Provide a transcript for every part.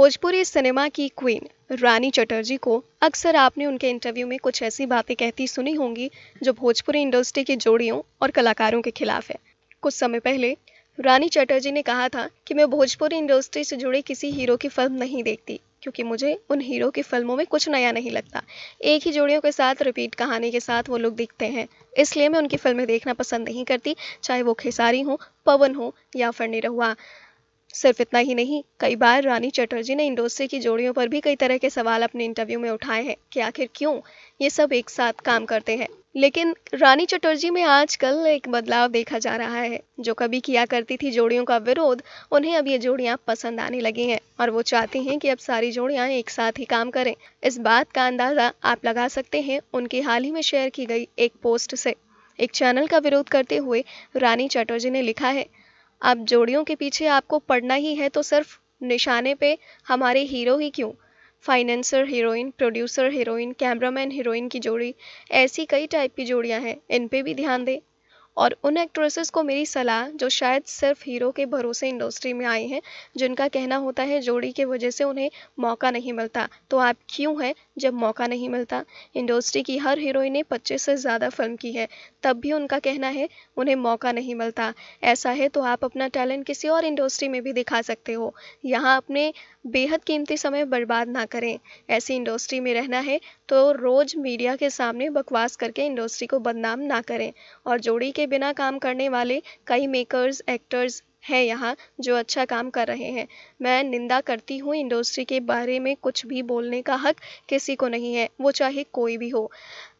Bhojpuri cinema की queen Rani Chatterjee को अक्सर आपने उनके इंटरव्यू में कुछ ऐसी बातें कहती सुनी होंगी जो भोजपुरी इंडस्ट्री की जोड़ियों और कलाकारों के खिलाफ है कुछ समय पहले रानी चटर्जी ने कहा था कि मैं भोजपुरी इंडस्ट्री से जुड़े किसी हीरो की फिल्म नहीं देखती क्योंकि मुझे उन हीरो की फिल्मों में कुछ नया नहीं लगता एक ही जोड़ियों के साथ रिपीट कहानी के साथ वो लोग दिखते हैं इसलिए मैं उनकी फिल्में देखना पसंद नहीं करती चाहे वो खेसारी हो पवन हो या फिर निरहुआ सिर्फ इतना ही नहीं कई बार रानी चटर्जी ने इंडोसे की जोड़ियों पर भी कई तरह के सवाल अपने इंटरव्यू में उठाए हैं कि आखिर क्यों ये सब एक साथ काम करते हैं लेकिन रानी चटर्जी में आजकल एक बदलाव देखा जा रहा है जो कभी किया करती थी जोड़ियों का विरोध उन्हें अब ये जोड़ियां पसंद आने लगी हैं और वो चाहती हैं कि अब सारी जोड़ियां एक साथ ही काम करें इस बात का अंदाजा आप लगा सकते हैं उनकी हाल ही में शेयर की गई एक पोस्ट से एक चैनल का विरोध करते हुए रानी चटर्जी ने लिखा है अब जोड़ियों के पीछे आपको पढ़ना ही है तो सिर्फ निशाने पे हमारे हीरो ही क्यों financer heroine producer heroine cameraman heroine की जोड़ी ऐसी कई टाइप की जोड़ियां हैं इन पे भी ध्यान दें और उन एक्ट्रेसेस को मेरी सलाह जो शायद सिर्फ हीरो के भरोसे इंडस्ट्री में आई हैं जिनका कहना होता है जोड़ी के वजह से उन्हें मौका नहीं मिलता तो आप क्यों हैं जब मौका नहीं मिलता इंडस्ट्री की हर हीरोइन ने 25 से ज़्यादा फिल्म की है तब भी उनका कहना है उन्हें मौका नहीं मिलता ऐसा है तो आप अपना टैलेंट किसी और इंडस्ट्री में भी दिखा सकते हो यहाँ अपने बेहद कीमती समय बर्बाद ना करें ऐसी इंडस्ट्री में रहना है तो रोज़ मीडिया के सामने बकवास करके इंडस्ट्री को बदनाम ना करें और जोड़ी के बिना काम करने वाले कई मेकर्स एक्टर्स हैं यहाँ जो अच्छा काम कर रहे हैं मैं निंदा करती हूँ इंडस्ट्री के बारे में कुछ भी बोलने का हक किसी को नहीं है वो चाहे कोई भी हो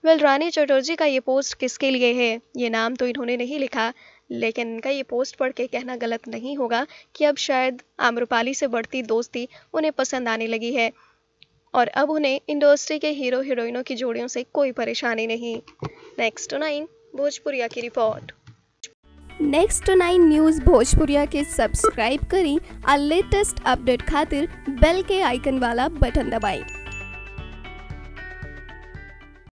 वेल रानी चटर्जी का ये पोस्ट किसके लिए है ये नाम तो इन्होंने नहीं लिखा लेकिन इनका ये पोस्ट पढ़ के कहना गलत नहीं होगा कि अब शायद आम्रपाली से बढ़ती दोस्ती उन्हें पसंद आने लगी है और अब उन्हें इंडस्ट्री के हीरो हीरोइनों की जोड़ियों से कोई परेशानी नहीं नेक्स्ट नाइन भोजपुरिया की report next nine news Bhojpuriya के सब्सक्राइब करें और लेटेस्ट अपडेट खातिर बेल के आइकन वाला बटन दबाएं